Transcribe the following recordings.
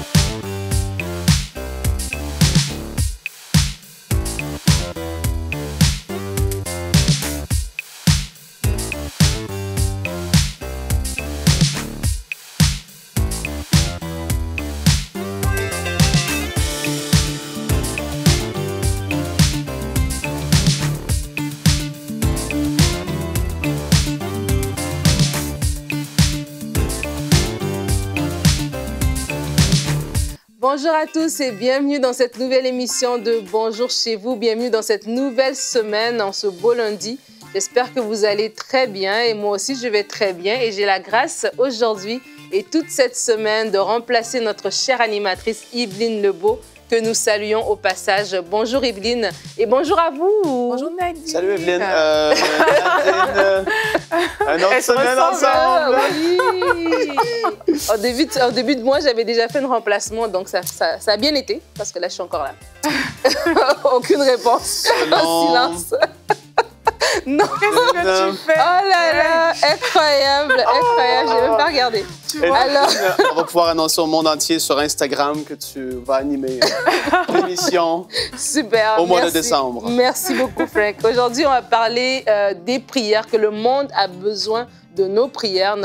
you Bonjour à tous et bienvenue dans cette nouvelle émission de Bonjour chez vous. Bienvenue dans cette nouvelle semaine, en ce beau lundi. J'espère que vous allez très bien et moi aussi je vais très bien et j'ai la grâce aujourd'hui et toute cette semaine de remplacer notre chère animatrice Yveline Lebeau que nous saluons au passage. Bonjour Yveline et bonjour à vous. Bonjour Nadine. Salut Yveline. Euh, euh, autre ensemble. Hein. Oui en, début de, début de mois, j'avais déjà fait un remplacement, donc ça, a bien été, parce que là, je suis encore là. Aucune réponse. Non. Silence. Non. Qu'est-ce que tu fais Oh là là, incroyable, oh. incroyable, je j'ai même pas regardé. Alors... On va pouvoir annoncer au monde entier sur Instagram que tu vas animer euh, l'émission. Au mois de décembre. Merci beaucoup, Frank. Aujourd'hui, on va parler euh, des prières que le monde a besoin de nos prières.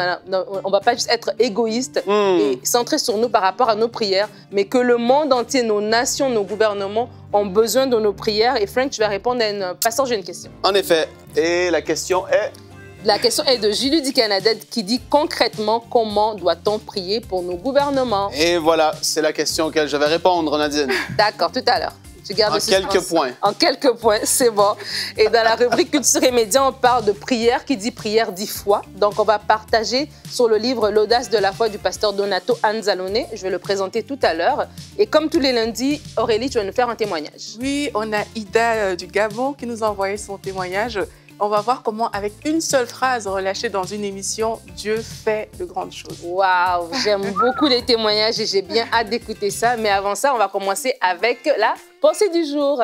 On va pas juste être égoïste hmm. et centré sur nous par rapport à nos prières, mais que le monde entier, nos nations, nos gouvernements ont besoin de nos prières. Et Frank, tu vas répondre à une j'ai une question. En effet. Et la question est La question est de Julie du qui dit concrètement comment doit-on prier pour nos gouvernements Et voilà, c'est la question auquel je vais répondre, Nadine. D'accord, tout à l'heure en quelques points. En quelques points, c'est bon. Et dans la rubrique culture et médias, on parle de prière, qui dit prière dix fois. Donc, on va partager sur le livre L'audace de la foi du pasteur Donato Anzalone. Je vais le présenter tout à l'heure. Et comme tous les lundis, Aurélie, tu vas nous faire un témoignage. Oui, on a Ida euh, du Gabon qui nous a envoyé son témoignage on va voir comment, avec une seule phrase relâchée dans une émission, Dieu fait de grandes choses. Waouh, j'aime beaucoup les témoignages et j'ai bien hâte d'écouter ça. Mais avant ça, on va commencer avec la pensée du jour.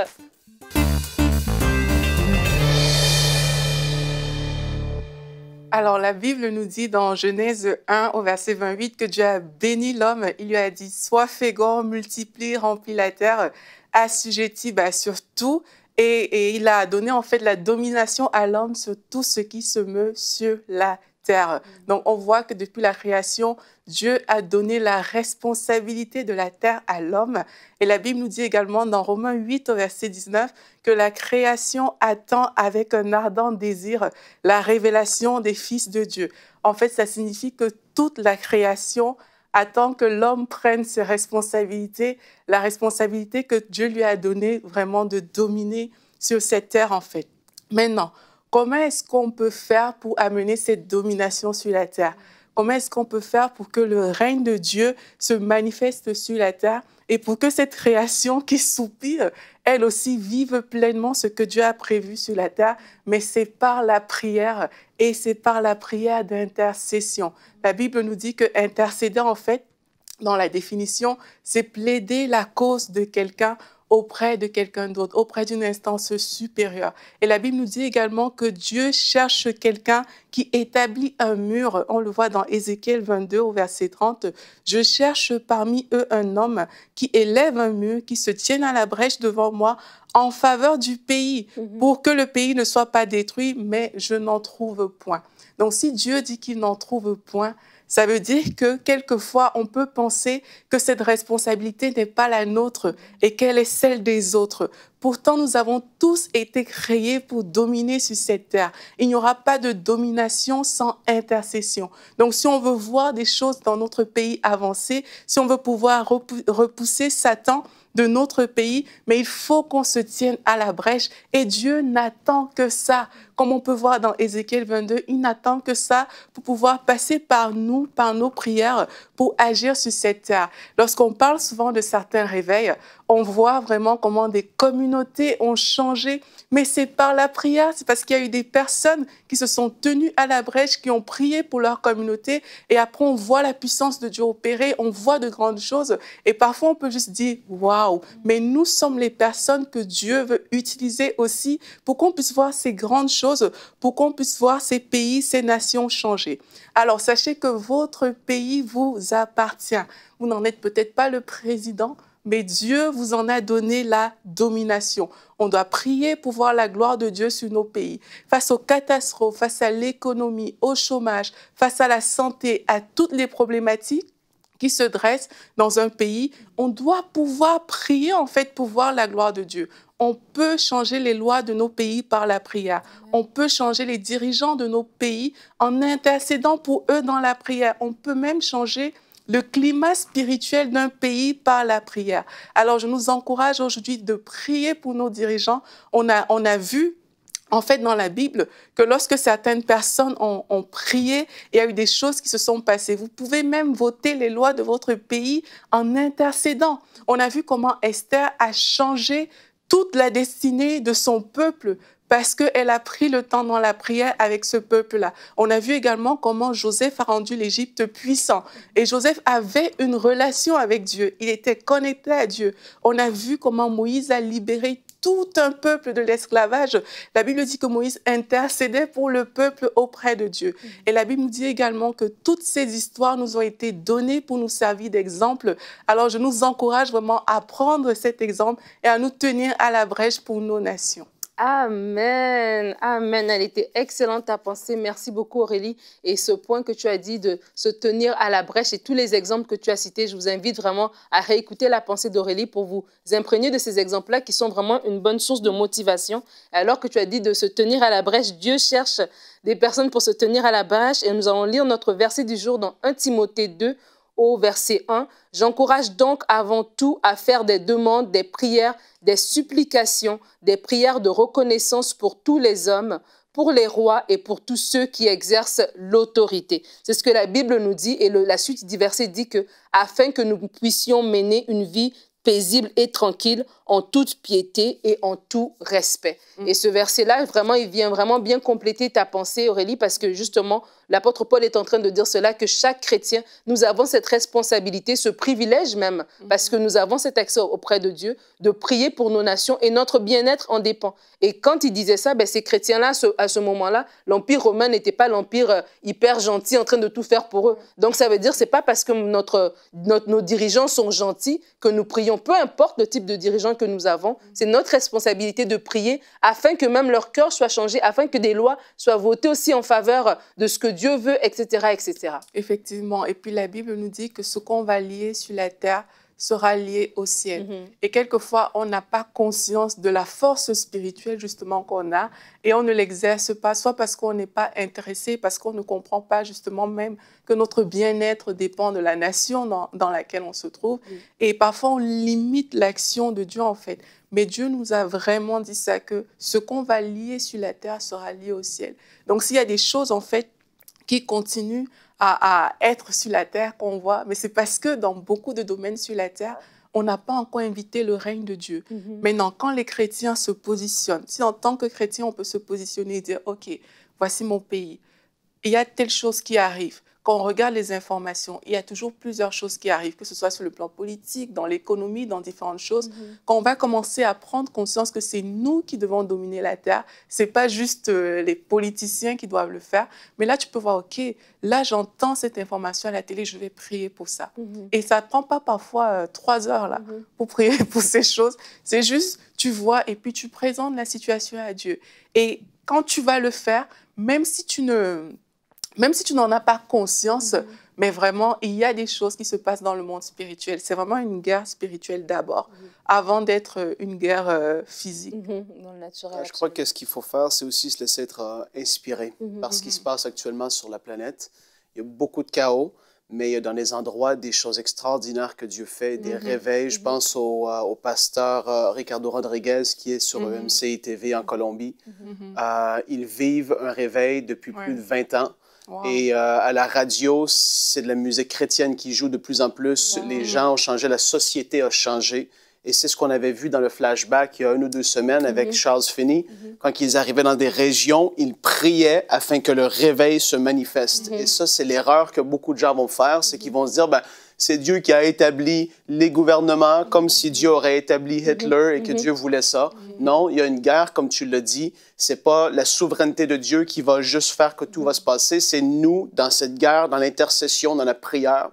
Alors, la Bible nous dit dans Genèse 1 au verset 28 que Dieu a béni l'homme. Il lui a dit, sois fécond, multiplie, remplis la terre, assujetti bah, sur tout, et, il a donné en fait la domination à l'homme sur tout ce qui se meut sur la terre. Mm. Donc on voit que depuis la création, Dieu a donné la responsabilité de la terre à l'homme. Et la Bible nous dit également dans Romains 8 au verset 19 que la création attend avec un ardent désir la révélation des fils de Dieu. En fait, ça signifie que toute la création attend que l'homme prenne ses responsabilités, la responsabilité que Dieu lui a donnée vraiment de dominer sur cette terre en fait. Maintenant, comment est-ce qu'on peut faire pour amener cette domination sur la terre Comment est-ce qu'on peut faire pour que le règne de Dieu se manifeste sur la terre et pour que cette création qui soupire, elle aussi, vive pleinement ce que Dieu a prévu sur la terre. Mais c'est par la prière et c'est par la prière d'intercession. La Bible nous dit que intercédant, en fait, dans la définition, c'est plaider la cause de quelqu'un auprès de quelqu'un d'autre, auprès d'une instance supérieure. Et la Bible nous dit également que Dieu cherche quelqu'un qui établit un mur. On le voit dans Ézéchiel 22 au verset 30. Je cherche parmi eux un homme qui élève un mur, qui se tienne à la brèche devant moi en faveur du pays, mhm. pour que le pays ne soit pas détruit, mais je n'en trouve point. Donc si Dieu dit qu'il n'en trouve point, ça veut dire que quelquefois, on peut penser que cette responsabilité n'est pas la nôtre et qu'elle est celle des autres. Pourtant, nous avons tous été créés pour dominer sur cette terre. Il n'y aura pas de domination sans intercession. Donc, si on veut voir des choses dans notre pays avancer, si on veut pouvoir repousser Satan, de notre pays, mais il faut qu'on se tienne à la brèche et Dieu n'attend que ça, comme on peut voir dans Ézéchiel 22, il n'attend que ça pour pouvoir passer par nous, par nos prières, pour agir sur cette terre. Lorsqu'on parle souvent de certains réveils, on voit vraiment comment des communautés ont changé, mais c'est par la prière, c'est parce qu'il y a eu des personnes qui se sont tenues à la brèche, qui ont prié pour leur communauté, et après on voit la puissance de Dieu opérer, on voit de grandes choses, et parfois on peut juste dire, waouh, mais nous sommes les personnes que Dieu veut utiliser aussi pour qu'on puisse voir ces grandes choses pour qu'on puisse voir ces pays, ces nations changer. Alors, sachez que votre pays vous appartient. Vous n'en êtes peut-être pas le président, mais Dieu vous en a donné la domination. On doit prier pour voir la gloire de Dieu sur nos pays. Face aux catastrophes, face à l'économie, au chômage, face à la santé, à toutes les problématiques, qui se dressent dans un pays, on doit pouvoir prier en fait pour voir la gloire de Dieu. On peut changer les lois de nos pays par la prière. On peut changer les dirigeants de nos pays en intercédant pour eux dans la prière. On peut même changer le climat spirituel d'un pays par la prière. Alors je nous encourage aujourd'hui de prier pour nos dirigeants. On a, on a vu en fait dans la Bible que lorsque certaines personnes ont, ont, prié, il y a eu des choses qui se sont passées. Vous pouvez même voter les lois de votre pays en intercédant. On a vu comment Esther a changé toute la destinée de son peuple parce qu'elle a pris le temps dans la prière avec ce peuple-là. On a vu également comment Joseph a rendu l'Égypte puissant. Et Joseph avait une relation avec Dieu. Il était connecté à Dieu. On a vu comment Moïse a libéré tout un peuple de l'esclavage. La Bible dit que Moïse intercédait pour le peuple auprès de Dieu. Mm. Et la Bible nous dit également que toutes ces histoires nous ont été données pour nous servir d'exemple. Alors je nous encourage vraiment à prendre cet exemple et à nous tenir à la brèche pour nos nations. Amen. Amen. Elle était excellente ta pensée. Merci beaucoup Aurélie. Et ce point que tu as dit de se tenir à la brèche et tous les exemples que tu as cités, je vous invite vraiment à réécouter la pensée d'Aurélie pour vous imprégner de ces exemples-là qui sont vraiment une bonne source de motivation. Alors que tu as dit de se tenir à la brèche, Dieu cherche des personnes pour se tenir à la brèche et nous allons lire notre verset du jour dans 1 Timothée 2 au verset 1, j'encourage donc avant tout à faire des demandes, des prières, des supplications, des prières de reconnaissance pour tous les hommes, pour les rois et pour tous ceux qui exercent l'autorité. C'est ce que la Bible nous dit et la suite du verset dit que afin que nous puissions mener une vie paisible et tranquille en toute piété et en tout respect. Mm. Et ce verset-là, vraiment, il vient vraiment bien compléter ta pensée, Aurélie, parce que justement, l'apôtre Paul est en train de dire cela, que chaque chrétien, nous avons cette responsabilité, ce privilège même, mm. parce que nous avons cet accès auprès de Dieu, de prier pour nos nations et notre bien-être en dépend. Et quand il disait ça, ben, ces chrétiens-là, à ce, moment-là, l'Empire romain n'était pas l'Empire euh, hyper gentil en train de tout faire pour eux. Mm. Donc ça veut dire, c'est pas parce que notre, notre, nos dirigeants sont gentils que nous prions, peu importe le type de dirigeant que nous avons. C'est notre responsabilité de prier afin que même leur cœur soit changé, afin que des lois soient votées aussi en faveur de ce que Dieu veut, etc., etc. Effectivement. Et puis la Bible nous dit que ce qu'on va lier sur la terre sera lié au ciel. Mm-hmm. Et quelquefois, on n'a pas conscience de la force spirituelle justement qu'on a et on ne l'exerce pas, soit parce qu'on n'est pas intéressé, parce qu'on ne comprend pas justement même que notre bien-être dépend de la nation dans, laquelle on se trouve. Et parfois, on limite l'action de Dieu en fait. Mais Dieu nous a vraiment dit ça, que ce qu'on va lier sur la terre sera lié au ciel. Donc s'il y a des choses en fait qui continuent à, être sur la terre qu'on voit, mais c'est parce que dans beaucoup de domaines sur la terre, on n'a pas encore invité le règne de Dieu. Mhm. Maintenant, quand les chrétiens se positionnent, si en tant que chrétien, on peut se positionner et dire, OK, voici mon pays, il y a telle chose qui arrive, quand on regarde les informations, il y a toujours plusieurs choses qui arrivent, que ce soit sur le plan politique, dans l'économie, dans différentes choses. qu'on mhm. Quand on va commencer à prendre conscience que c'est nous qui devons dominer la Terre, ce n'est pas juste euh, les politiciens qui doivent le faire, mais là, tu peux voir, OK, là, j'entends cette information à la télé, je vais prier pour ça. Mhm. Et ça prend pas parfois euh, trois heures, là, mhm. pour prier pour ces choses. C'est juste, tu vois, et puis tu présentes la situation à Dieu. Et quand tu vas le faire, même si tu ne même si tu n'en as pas conscience, mm-hmm. mais vraiment, il y a des choses qui se passent dans le monde spirituel. C'est vraiment une guerre spirituelle d'abord, mm-hmm. avant d'être euh, une guerre euh, physique. Mm-hmm. Dans le naturel. Ah, je crois que ce qu'il faut faire, c'est aussi se laisser être euh, inspiré par ce qui se passe actuellement sur la planète. Il y a beaucoup de chaos. Mais il y a dans les endroits des choses extraordinaires que Dieu fait, des réveils. Je pense au, pasteur Ricardo Rodriguez qui est sur EMCI TV en Colombie. ils vivent un réveil depuis plus de 20 ans. Et euh, à la radio, c'est de la musique chrétienne qui joue de plus en plus. Les gens ont changé, la société a changé. Et c'est ce qu'on avait vu dans le flashback il y a une ou deux semaines avec mhm. Charles Finney. Mhm. Quand ils arrivaient dans des régions, ils priaient afin que le réveil se manifeste. Mhm. Et ça, c'est l'erreur que beaucoup de gens vont faire, c'est qu'ils vont se dire, ben, c'est Dieu qui a établi les gouvernements comme si Dieu aurait établi mhm. Hitler et que mhm. Dieu voulait ça. Mhm. Non, il y a une guerre, comme tu l'as dit. C'est pas la souveraineté de Dieu qui va juste faire que tout va se passer. C'est nous, dans cette guerre, dans l'intercession, dans la prière,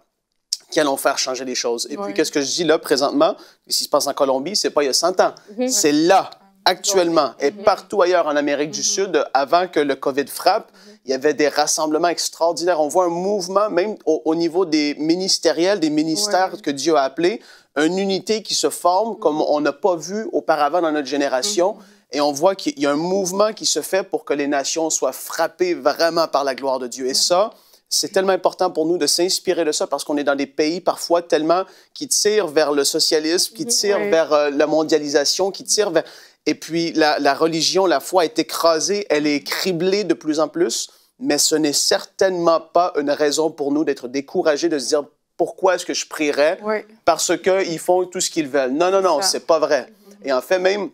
qui allons faire changer les choses. Et puis, qu'est-ce que je dis là, présentement, ce qui se passe en Colombie, c'est pas il y a 100 ans. C'est là, actuellement, et partout ailleurs en Amérique du Sud, avant que le COVID frappe. Il y avait des rassemblements extraordinaires. On voit un mouvement, même au, niveau des ministériels, des ministères que Dieu a appelés, une unité qui se forme mm. comme on n'a pas vu auparavant dans notre génération. Mm. Et on voit qu'il y a un mouvement qui se fait pour que les nations soient frappées vraiment par la gloire de Dieu. Et mm. ça, c'est tellement important pour nous de s'inspirer de ça parce qu'on est dans des pays parfois tellement qui tirent vers le socialisme, qui mm-hmm. tirent vers euh, la mondialisation, qui tirent vers... Et puis la, religion, la foi est écrasée, elle est criblée de plus en plus, mais ce n'est certainement pas une raison pour nous d'être découragés, de se dire pourquoi est-ce que je prierais parce qu'ils font tout ce qu'ils veulent. Non, non, non, c'est pas vrai. Mm-hmm. Et en fait, même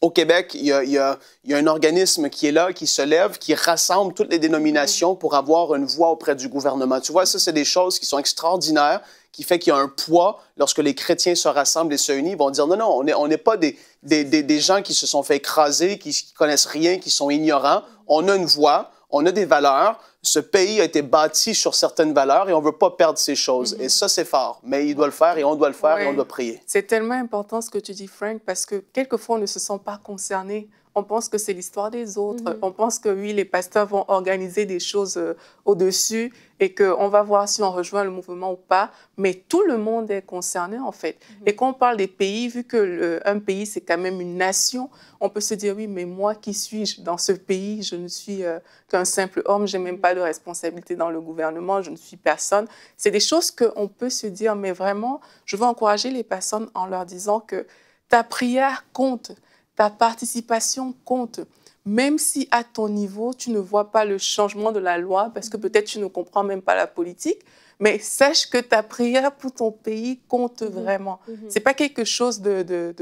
au Québec, il y, il y, a, un organisme qui est là, qui se lève, qui rassemble toutes les dénominations mm-hmm. pour avoir une voix auprès du gouvernement. Tu vois, ça, c'est des choses qui sont extraordinaires, qui fait qu'il y a un poids lorsque les chrétiens se rassemblent et se unissent. vont dire non, non, on n'est pas des, des, gens qui se sont fait écraser, qui, ne connaissent rien, qui sont ignorants. On a une voix, on a des valeurs. Ce pays a été bâti sur certaines valeurs et on ne veut pas perdre ces choses. Mm-hmm. Et ça, c'est fort. Mais il doit le faire et on doit le faire et on doit prier. C'est tellement important ce que tu dis, Frank, parce que quelquefois, on ne se sent pas concerné on pense que c'est l'histoire des autres, mm-hmm. on pense que oui, les pasteurs vont organiser des choses euh, au-dessus et qu'on va voir si on rejoint le mouvement ou pas, mais tout le monde est concerné en fait. Mm-hmm. Et quand on parle des pays, vu qu'un pays c'est quand même une nation, on peut se dire oui, mais moi qui suis-je dans ce pays Je ne suis euh, qu'un simple homme, j'ai même pas de responsabilité dans le gouvernement, je ne suis personne. C'est des choses qu'on peut se dire, mais vraiment, je veux encourager les personnes en leur disant que ta prière compte. Ta participation compte, même si à ton niveau, tu ne vois pas le changement de la loi, parce que peut-être tu ne comprends même pas la politique, mais sache que ta prière pour ton pays compte mhm. vraiment. Ce mhm. C'est pas quelque chose de,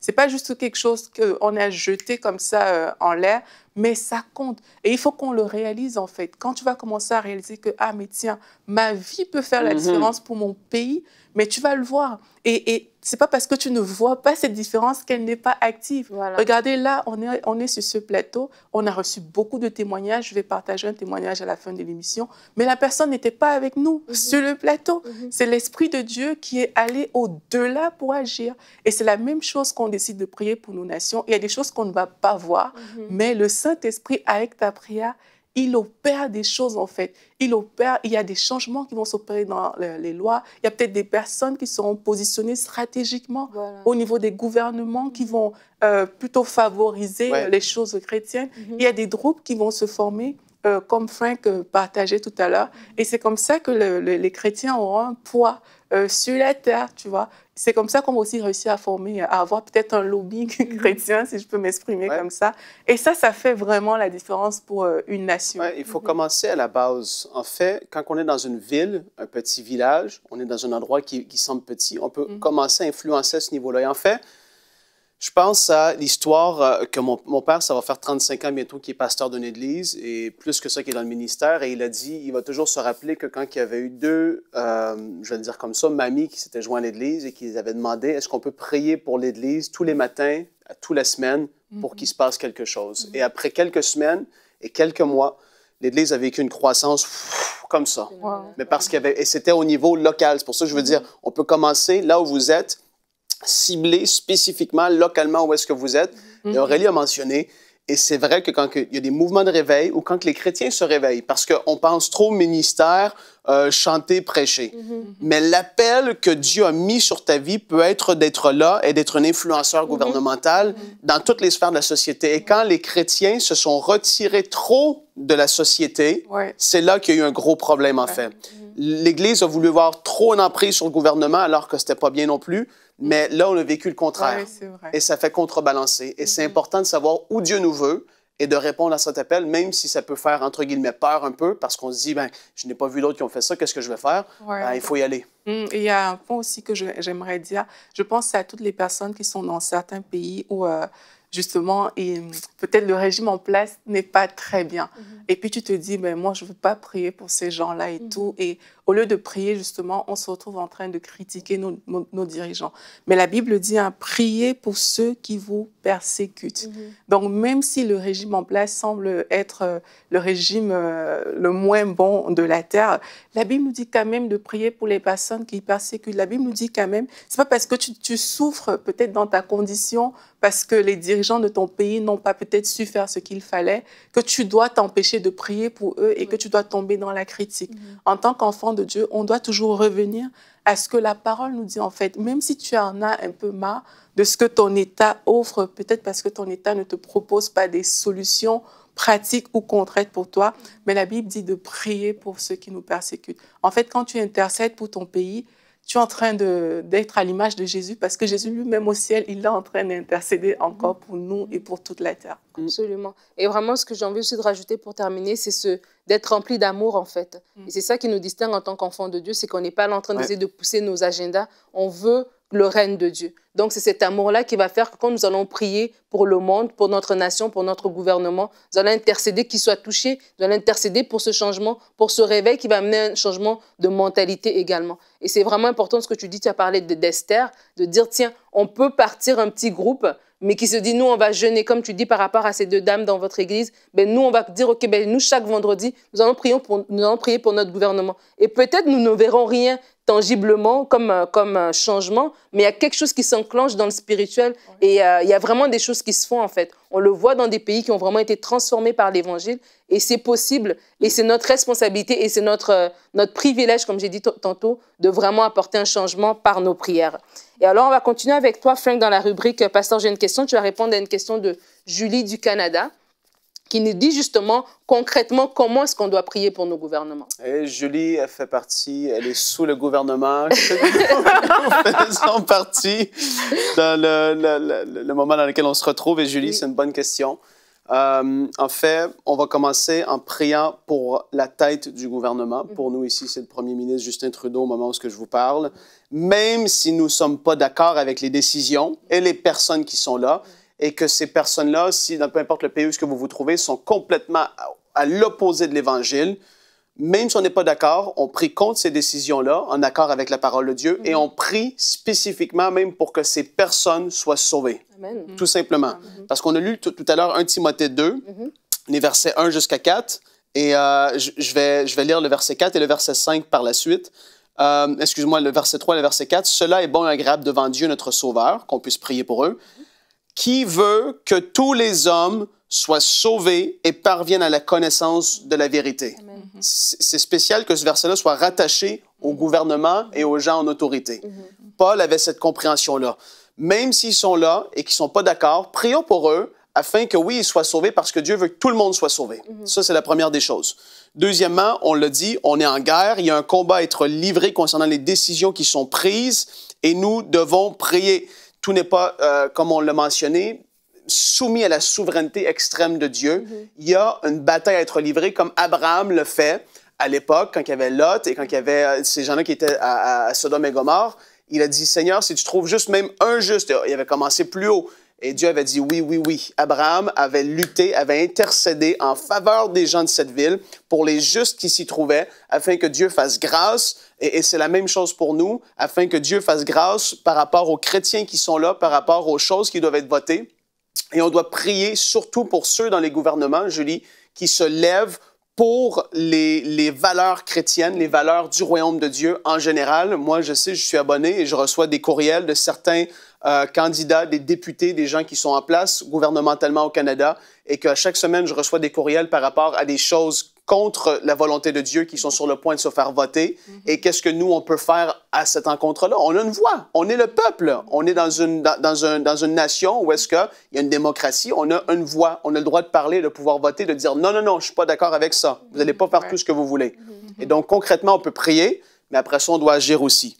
c'est pas juste quelque chose qu'on a jeté comme ça euh, en l'air, mais ça compte. Et il faut qu'on le réalise en fait. Quand tu vas commencer à réaliser que ah mais tiens, ma vie peut faire la mhm. différence pour mon pays, mais tu vas le voir. Et, et c'est pas parce que tu ne vois pas cette différence qu'elle n'est pas active. Regardez, là, on est, on est sur ce plateau, on a reçu beaucoup de témoignages. Je vais partager un témoignage à la fin de l'émission, mais la personne n'était pas avec nous mhm. sur le plateau. Mhm. C'est l'Esprit de Dieu qui est allé au-delà pour agir. Et c'est la même chose qu'on décide de prier pour nos nations. Il y a des choses qu'on ne va pas voir, mhm. mais le Saint-Esprit, avec ta prière, il opère des choses en fait. Il opère, il y a des changements qui vont s'opérer dans les lois. Il y a peut-être des personnes qui seront positionnées stratégiquement au niveau des gouvernements qui vont euh, plutôt favoriser les choses chrétiennes. Mhm. Il y a des groupes qui vont se former. Euh, comme Frank euh, partageait tout à l'heure. Et c'est comme ça que les chrétiens auront un poids sur la terre, tu vois. C'est comme ça qu'on a aussi réussi à former, euh, à avoir peut-être un lobby mhm. chrétien, si je peux m'exprimer comme ça. Et ça, ça fait vraiment la différence pour euh, une nation. il faut mhm. commencer à la base. En fait, quand on est dans une ville, un petit village, on est dans un endroit qui, semble petit, on peut mhm. commencer à influencer à ce niveau-là. en fait, je pense à l'histoire euh, que mon, mon, père, ça va faire 35 ans bientôt qui est pasteur d'une église et plus que ça qui est dans le ministère. Et il a dit, il va toujours se rappeler que quand il y avait eu deux, euh, je vais le dire comme ça, mamies qui s'étaient jointes à l'église et qui les avaient demandé, est-ce qu'on peut prier pour l'église tous les matins, toute la semaine, pour mhm. qu'il se passe quelque chose. Mhm. Et après quelques semaines et quelques mois, l'Église a vécu une croissance comme ça. Mais parce qu'il y avait, et c'était au niveau local. C'est pour ça que je veux mhm. dire, on peut commencer là où vous êtes, ciblé spécifiquement, localement, où est-ce que vous êtes. Mm-hmm. Et Aurélie a mentionné, et c'est vrai que quand il y a des mouvements de réveil ou quand les chrétiens se réveillent, parce qu'on pense trop au ministère, euh, chanter, prêcher. Mm-hmm. Mm-hmm. Mais l'appel que Dieu a mis sur ta vie peut être d'être là et d'être un influenceur gouvernemental dans toutes les sphères de la société. Et quand les chrétiens se sont retirés trop de la société, c'est là qu'il y a eu un gros problème, en fait l'Église a voulu avoir trop d'emprise sur le gouvernement alors que c'était pas bien non plus. Mais là, on a vécu le contraire. Et ça fait contrebalancer. Et c'est mm-hmm. important de savoir où Dieu nous veut et de répondre à cet appel, même si ça peut faire, entre guillemets, peur un peu, parce qu'on se dit, ben, je n'ai pas vu d'autres qui ont fait ça, qu'est-ce que je vais faire? Ben, il faut y aller. Mm, il y a un point aussi que j'aimerais dire. Je pense à toutes les personnes qui sont dans certains pays où euh, justement, et euh, peut-être le régime en place n'est pas très bien. Mhm. Et puis tu te dis, mais ben, moi, je ne veux pas prier pour ces gens-là et mhm. tout. Et au lieu de prier, justement, on se retrouve en train de critiquer nos, dirigeants. Mais la Bible dit, hein, priez pour ceux qui vous persécutent. Mhm. Donc, même si le régime en place semble être euh, le régime euh, le moins bon de la terre, la Bible nous dit quand même de prier pour les personnes qui persécutent. La Bible nous dit quand même, c'est pas parce que tu souffres peut-être dans ta condition parce que les dirigeants de ton pays n'ont pas peut-être su faire ce qu'il fallait, que tu dois t'empêcher de prier pour eux et que tu dois tomber dans la critique. Mhm. En tant qu'enfant de Dieu, on doit toujours revenir à ce que la parole nous dit en fait, même si tu en as un peu marre de ce que ton État offre, peut-être parce que ton État ne te propose pas des solutions pratiques ou concrètes pour toi, mhm. mais la Bible dit de prier pour ceux qui nous persécutent. En fait, quand tu intercèdes pour ton pays, tu es en train d'être à l'image de Jésus parce que Jésus lui-même au ciel, il est en train d'intercéder encore mm. pour nous et pour toute la terre. Mm. Absolument. Et vraiment, ce que j'ai envie aussi de rajouter pour terminer, c'est ce, d'être rempli d'amour, en fait. Mm. Et c'est ça qui nous distingue en tant qu'enfants de Dieu, c'est qu'on n'est pas en train d'essayer de pousser nos agendas. On veut le règne de Dieu. Donc c'est cet amour-là qui va faire que quand nous allons prier pour le monde, pour notre nation, pour notre gouvernement, nous allons intercéder qu'il soit touché, nous allons intercéder pour ce changement, pour ce réveil qui va amener un changement de mentalité également. Et c'est vraiment important ce que tu dis, tu as parlé de d'Esther, de dire, tiens, on peut partir un petit groupe, mais qui se dit, nous, on va jeûner, comme tu dis par rapport à ces deux dames dans votre église, ben, nous, on va dire, OK, ben, nous, chaque vendredi, nous allons, prier pour, notre gouvernement. Et peut-être nous ne verrons rien tangiblement comme, un euh, euh, changement, mais il y a quelque chose qui s'enclenche dans le spirituel et euh, il y a vraiment des choses qui se font, en fait. On le voit dans des pays qui ont vraiment été transformés par l'Évangile et c'est possible et c'est notre responsabilité et c'est notre privilège, comme j'ai dit tantôt, de vraiment apporter un changement par nos prières. Et alors, on va continuer avec toi, Frank, dans la rubrique euh, Pasteur, j'ai une question. Tu vas répondre à une question de Julie du Canada qui nous dit justement concrètement comment est-ce qu'on doit prier pour nos gouvernements. Et eh, Julie, elle fait partie, elle est sous le gouvernement. Ils sont partie. dans le, moment dans lequel on se retrouve. Et Julie, c'est une bonne question. Euh, en fait, on va commencer en priant pour la tête du gouvernement. Mhm. Pour nous, ici, c'est le premier ministre Justin Trudeau au moment où je vous parle. Même si nous ne sommes pas d'accord avec les décisions et les personnes qui sont là, mhm. et que ces personnes-là, si, peu importe le pays où que vous vous trouvez, sont complètement à l'opposé de l'Évangile, même si on n'est pas d'accord, on prie contre ces décisions-là, en accord avec la parole de Dieu, et mhm. on prie spécifiquement même pour que ces personnes soient sauvées. Mhm. Tout simplement. Mhm. Parce qu'on a lu tout, à l'heure 1 Timothée 2, les versets 1 jusqu'à 4, et euh, je, vais, lire le verset 4 et le verset 5 par la suite. Euh, excuse-moi, le verset 3 et le verset 4. Cela est bon et agréable devant Dieu notre Sauveur, qu'on puisse prier pour eux, qui veut que tous les hommes soient sauvés et parviennent à la connaissance de la vérité. Mhm. c'est spécial que ce verset-là soit rattaché au gouvernement et aux gens en autorité. Mhm. Paul avait cette compréhension-là. Même s'ils sont là et qu'ils ne sont pas d'accord, prions pour eux afin que oui, ils soient sauvés parce que Dieu veut que tout le monde soit sauvé. Mhm. Ça, c'est la première des choses. Deuxièmement, on le dit, on est en guerre, il y a un combat à être livré concernant les décisions qui sont prises et nous devons prier. Tout n'est pas, euh, comme on l'a mentionné, soumis à la souveraineté extrême de Dieu, mhm. il y a une bataille à être livrée comme Abraham le fait à l'époque, quand il y avait Lot et quand il y avait euh, ces gens-là qui étaient à, Sodome et Gomorre. Il a dit, Seigneur, si tu trouves juste même un juste, il avait commencé plus haut. Et Dieu avait dit oui, oui, oui. Abraham avait lutté, avait intercédé en faveur des gens de cette ville pour les justes qui s'y trouvaient, afin que Dieu fasse grâce. et c'est la même chose pour nous, afin que Dieu fasse grâce par rapport aux chrétiens qui sont là, par rapport aux choses qui doivent être votées et on doit prier surtout pour ceux dans les gouvernements, Julie, qui se lèvent pour les, valeurs chrétiennes, les valeurs du royaume de Dieu en général. Moi, je sais, je suis abonné et je reçois des courriels de certains euh, candidats, des députés, des gens qui sont en place gouvernementalement au Canada et qu'à chaque semaine, je reçois des courriels par rapport à des choses contre la volonté de Dieu qui sont sur le point de se faire voter. Mhm. Et qu'est-ce que nous, on peut faire à cette rencontre-là? On a une voix. On est le peuple. On est dans une, dans, une nation où est-ce qu'il y a une démocratie. On a une voix. On a le droit de parler, de pouvoir voter, de dire non, non, non, je suis pas d'accord avec ça. Vous n'allez mhm. pas faire tout ce que vous voulez. Mhm. Et donc, concrètement, on peut prier, mais après ça, on doit agir aussi.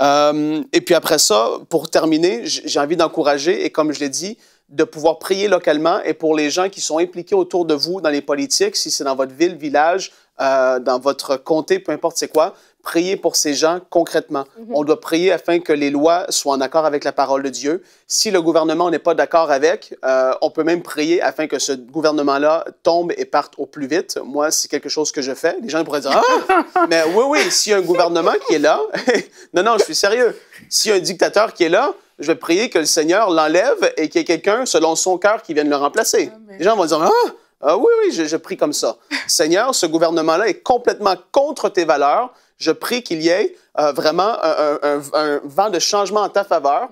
Euh, et puis après ça, pour terminer, j'ai envie d'encourager, et comme je l'ai dit, de pouvoir prier localement et pour les gens qui sont impliqués autour de vous dans les politiques, si c'est dans votre ville, village, euh, dans votre comté, peu importe c'est quoi, prier pour ces gens concrètement. Mhm. On doit prier afin que les lois soient en accord avec la parole de Dieu. Si le gouvernement n'est pas d'accord avec, euh, on peut même prier afin que ce gouvernement-là tombe et parte au plus vite. Moi, c'est quelque chose que je fais. Les gens pourraient dire, ah, mais oui, oui, s'il y a un gouvernement qui est là, non, non, je suis sérieux. S'il y a un dictateur qui est là, je vais prier que le Seigneur l'enlève et qu'il y ait quelqu'un, selon son cœur, qui vienne le remplacer. Les gens vont dire, ah, ah oui, oui, je, prie comme ça. Seigneur, ce gouvernement-là est complètement contre tes valeurs. Je prie qu'il y ait euh, vraiment un, vent de changement en ta faveur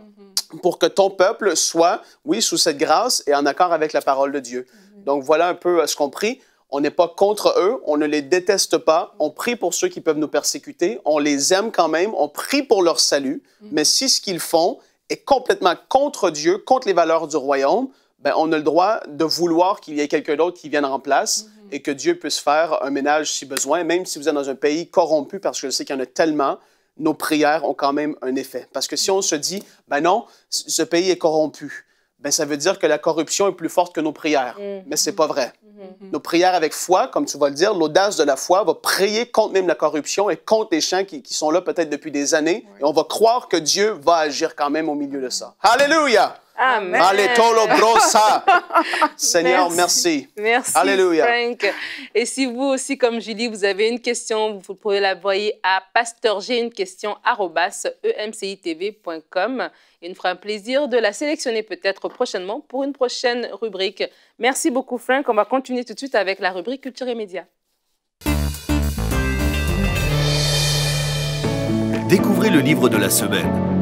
mhm. pour que ton peuple soit, oui, sous cette grâce et en accord avec la parole de Dieu. Mhm. Donc voilà un peu euh, ce qu'on prie. On n'est pas contre eux, on ne les déteste pas, on prie pour ceux qui peuvent nous persécuter, on les aime quand même, on prie pour leur salut, mhm. mais si ce qu'ils font est complètement contre Dieu, contre les valeurs du royaume, ben, on a le droit de vouloir qu'il y ait quelqu'un d'autre qui vienne en place mhm. et que Dieu puisse faire un ménage si besoin, même si vous êtes dans un pays corrompu, parce que je sais qu'il y en a tellement, nos prières ont quand même un effet. Parce que si on se dit, ben non, ce pays est corrompu, ben ça veut dire que la corruption est plus forte que nos prières. Mais mm. ce Mais c'est pas vrai. Mhm. Nos prières avec foi, comme tu vas le dire, l'audace de la foi va prier contre même la corruption et contre les champs qui, qui sont là peut-être depuis des années. Et on va croire que Dieu va agir quand même au milieu de ça. Alléluia! Amen. brosa. Seigneur, merci. Merci. Alléluia. Frank. Et si vous aussi, comme Julie, vous avez une question, vous pouvez l'envoyer à Pasteur question e Il nous fera un plaisir de la sélectionner peut-être prochainement pour une prochaine rubrique. Merci beaucoup, Frank. On va continuer tout de suite avec la rubrique Culture et médias. Découvrez le livre de la semaine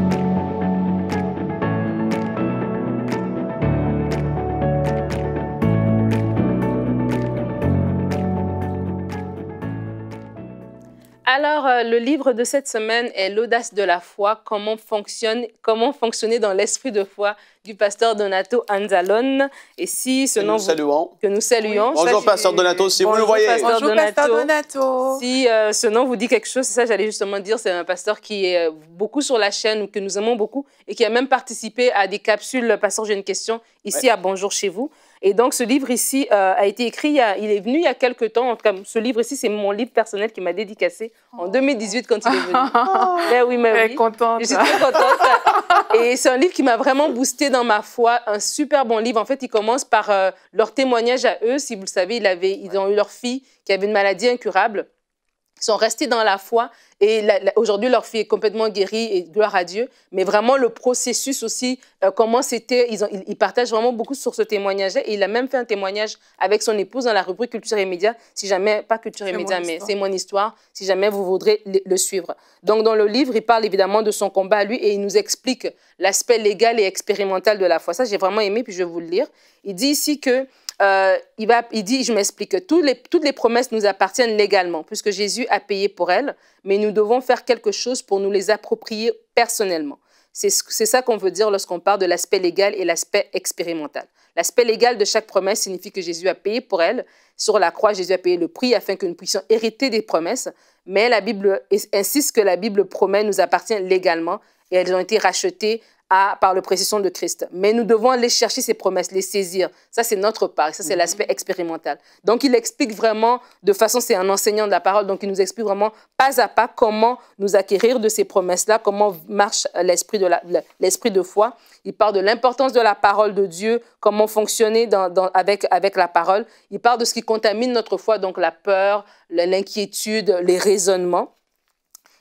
Alors, euh, le livre de cette semaine est L'audace de la foi, comment, fonctionne, comment fonctionner dans l'esprit de foi du pasteur Donato Anzalone. Et si ce nom... Que nous saluons. Bonjour, pasteur Donato, si vous le voyez. Bonjour, pasteur Donato. Si ce euh, nom vous dit quelque chose, ça j'allais justement dire, c'est un pasteur qui est euh, beaucoup sur la chaîne, ou que nous aimons beaucoup, et qui a même participé à des capsules. Pasteur, j'ai une question ici à Bonjour chez vous. Et donc ce livre ici euh, a été écrit, il, est venu il y a quelques temps. En tout cas, ce livre ici, c'est mon livre personnel qui m'a dédicacé en 2018 quand il est venu. Eh oui, mais oui. contente. Je suis très contente. Et c'est un livre qui m'a vraiment boosté dans ma foi. Un super bon livre. En fait, il commence par euh, leur témoignage à eux. Si vous le savez, ils, avaient, ils ont eu leur fille qui avait une maladie incurable sont restés dans la foi et aujourd'hui leur fille est complètement guérie et gloire à Dieu. Mais vraiment le processus aussi, euh, comment c'était, ils, partagent vraiment beaucoup sur ce témoignage. Et il a même fait un témoignage avec son épouse dans la rubrique Culture et Médias, si jamais, pas Culture et Médias, mais c'est mon histoire, si jamais vous voudrez le, suivre. Donc dans le livre, il parle évidemment de son combat lui et il nous explique l'aspect légal et expérimental de la foi. Ça, j'ai vraiment aimé, puis je vais vous le lire. Il dit ici que euh, il, va, dit, je m'explique, toutes les, toutes les promesses nous appartiennent légalement, puisque Jésus a payé pour elles, mais nous devons faire quelque chose pour nous les approprier personnellement. C'est ça qu'on veut dire lorsqu'on parle de l'aspect légal et l'aspect expérimental. L'aspect légal de chaque promesse signifie que Jésus a payé pour elle. Sur la croix, Jésus a payé le prix afin que nous puissions hériter des promesses. Mais la Bible insiste que la Bible promet nous appartient légalement et elles ont été rachetées par le précision de Christ. Mais nous devons aller chercher ces promesses, les saisir. Ça, c'est notre part. Ça, c'est mhm. l'aspect expérimental. Donc, il explique vraiment, de façon, c'est un enseignant de la parole, donc il nous explique vraiment pas à pas comment nous acquérir de ces promesses-là, comment marche l'esprit de, la, de foi. Il parle de l'importance de la parole de Dieu, comment fonctionner avec, avec la parole. Il parle de ce qui contamine notre foi, donc la peur, l'inquiétude, les raisonnements.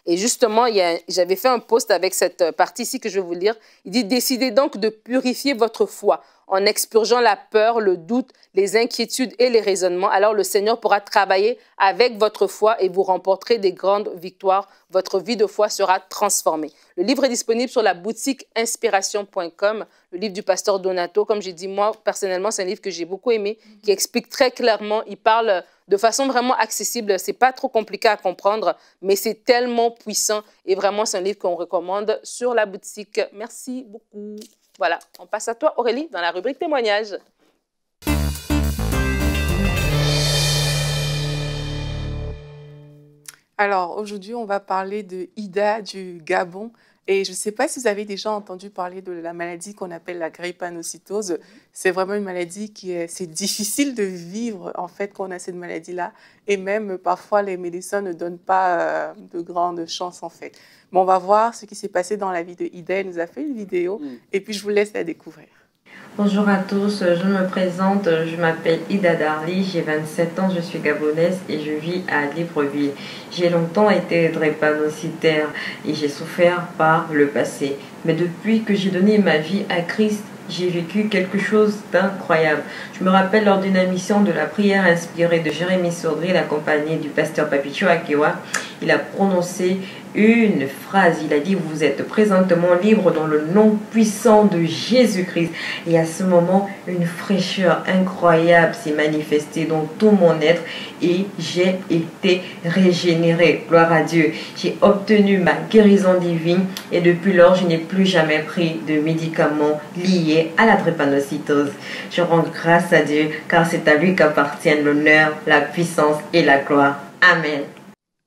Et justement, j'avais fait un post avec cette euh, partie ci que je vais vous lire. Il dit Décidez donc de purifier votre foi en expurgeant la peur, le doute, les inquiétudes et les raisonnements. Alors le Seigneur pourra travailler avec votre foi et vous remporterez des grandes victoires. Votre vie de foi sera transformée. Le livre est disponible sur la boutique inspiration.com, le livre du pasteur Donato. Comme j'ai dit, moi, personnellement, c'est un livre que j'ai beaucoup aimé, qui explique très clairement, il parle de façon vraiment accessible. C'est pas trop compliqué à comprendre, mais c'est tellement puissant. Et vraiment, c'est un livre qu'on recommande sur la boutique. Merci beaucoup. Voilà, on passe à toi, Aurélie, dans la rubrique témoignages. Alors aujourd'hui, on va parler de Ida du Gabon. Et je ne sais pas si vous avez déjà entendu parler de la maladie qu'on appelle la grippe anocytose. Mhm. C'est vraiment une maladie qui est, c'est difficile de vivre en fait quand on a cette maladie-là. Et même parfois, les médecins ne donnent pas euh, de grandes chances en fait. Mais on va voir ce qui s'est passé dans la vie de Ida. Elle nous a fait une vidéo mhm. et puis je vous laisse la découvrir. Bonjour à tous, je me présente, je m'appelle Ida Darly, j'ai 27 ans, je suis gabonaise et je vis à Libreville. J'ai longtemps été drépanocytaire et j'ai souffert par le passé. Mais depuis que j'ai donné ma vie à Christ, j'ai vécu quelque chose d'incroyable. Je me rappelle lors d'une émission de la prière inspirée de Jérémy Sourdry, la compagnie du pasteur Papichou Akewa il a prononcé une phrase. Il a dit, vous êtes présentement libre dans le nom puissant de Jésus-Christ. Et à ce moment, une fraîcheur incroyable s'est manifestée dans tout mon être et j'ai été régénéré. Gloire à Dieu. J'ai obtenu ma guérison divine et depuis lors, je n'ai plus jamais pris de médicaments liés à la drépanocytose. Je rends grâce à Dieu car c'est à lui qu'appartiennent l'honneur, la puissance et la gloire. Amen.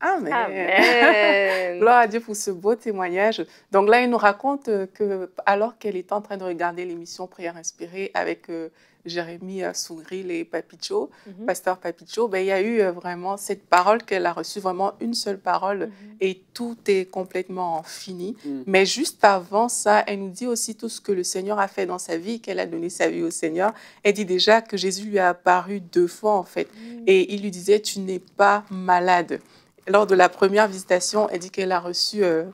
Ah, Amen. Gloire à Dieu pour ce beau témoignage. Donc là, elle nous raconte que alors qu'elle est en train de regarder l'émission Prière inspirée avec euh, Jérémy euh, Sougril et Papicho, mhm. pasteur Papicho, ben, il y a eu euh, vraiment cette parole qu'elle a reçue, vraiment une seule parole, mhm. et tout est complètement fini. Mm. Mais juste avant ça, elle nous dit aussi tout ce que le Seigneur a fait dans sa vie, qu'elle a donné sa vie au Seigneur. Elle dit déjà que Jésus lui a apparu deux fois, en fait, mm. et il lui disait, tu n'es pas malade lors de la première visitation, elle dit qu'elle a reçu euh,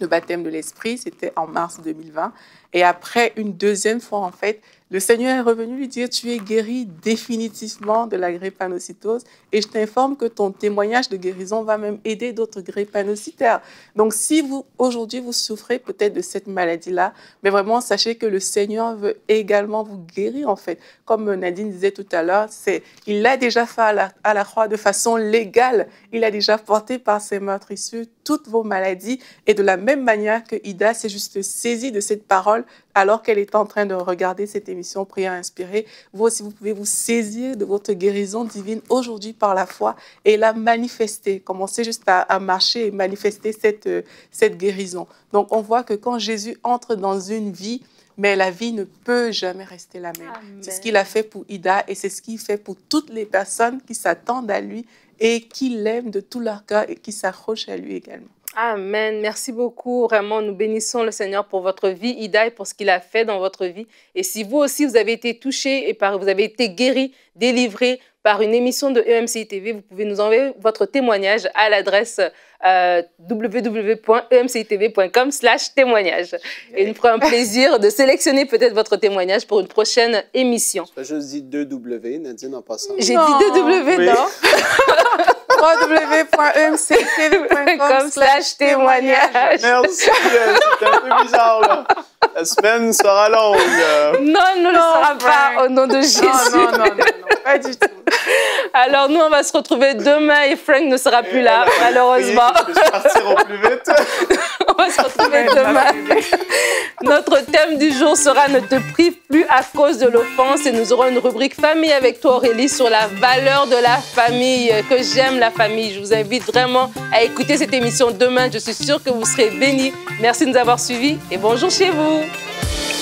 le baptême de l'Esprit, c'était en mars 2020. Et après une deuxième fois, en fait, le Seigneur est revenu lui dire, tu es guéri définitivement de la grépanocytose et je t'informe que ton témoignage de guérison va même aider d'autres grépanocytaires. Donc si vous, aujourd'hui, vous souffrez peut-être de cette maladie-là, mais vraiment, sachez que le Seigneur veut également vous guérir, en fait. Comme Nadine disait tout à l'heure, c'est, il l'a déjà fait à la, croix de façon légale. Il a déjà porté par ses meurtrissures toutes vos maladies et de la même manière que Ida s'est juste saisie de cette parole alors qu'elle est en train de regarder cette émission Prière inspirée. Vous aussi, vous pouvez vous saisir de votre guérison divine aujourd'hui par la foi et la manifester. Commencez juste à, marcher et manifester cette, euh, cette guérison. Donc, on voit que quand Jésus entre dans une vie, mais la vie ne peut jamais rester la même. C'est ce qu'il a fait pour Ida et c'est ce qu'il fait pour toutes les personnes qui s'attendent à lui et qui l'aiment de tout leur cœur et qui s'accrochent à lui également. Amen. Merci beaucoup. Vraiment, nous bénissons le Seigneur pour votre vie, Ida, pour ce qu'il a fait dans votre vie. Et si vous aussi, vous avez été touché et par, vous avez été guéri, délivré par une émission de EMCI TV, vous pouvez nous envoyer votre témoignage à l'adresse euh, www.emcitv.com slash témoignage. Et nous ferons un plaisir de sélectionner peut-être votre témoignage pour une prochaine émission. Je dis 2W, Nadine, en passant. J'ai dit 2W, non? www.emctv.com slash témoignage. Merci, euh, c'est un peu bizarre, La semaine sera longue. Non, elle ne le sera pas au nom de Jésus. Non, non, non, non, pas du tout. Alors, nous, on va se retrouver demain et Frank ne sera plus là, eh ben, malheureusement. Je vais partir au plus vite. demain. Notre thème du jour sera Ne te prive plus à cause de l'offense et nous aurons une rubrique famille avec toi Aurélie sur la valeur de la famille, euh, que j'aime la famille. Je vous invite vraiment à écouter cette émission demain. Je suis sûre que vous serez bénis. Merci de nous avoir suivis et bonjour chez vous.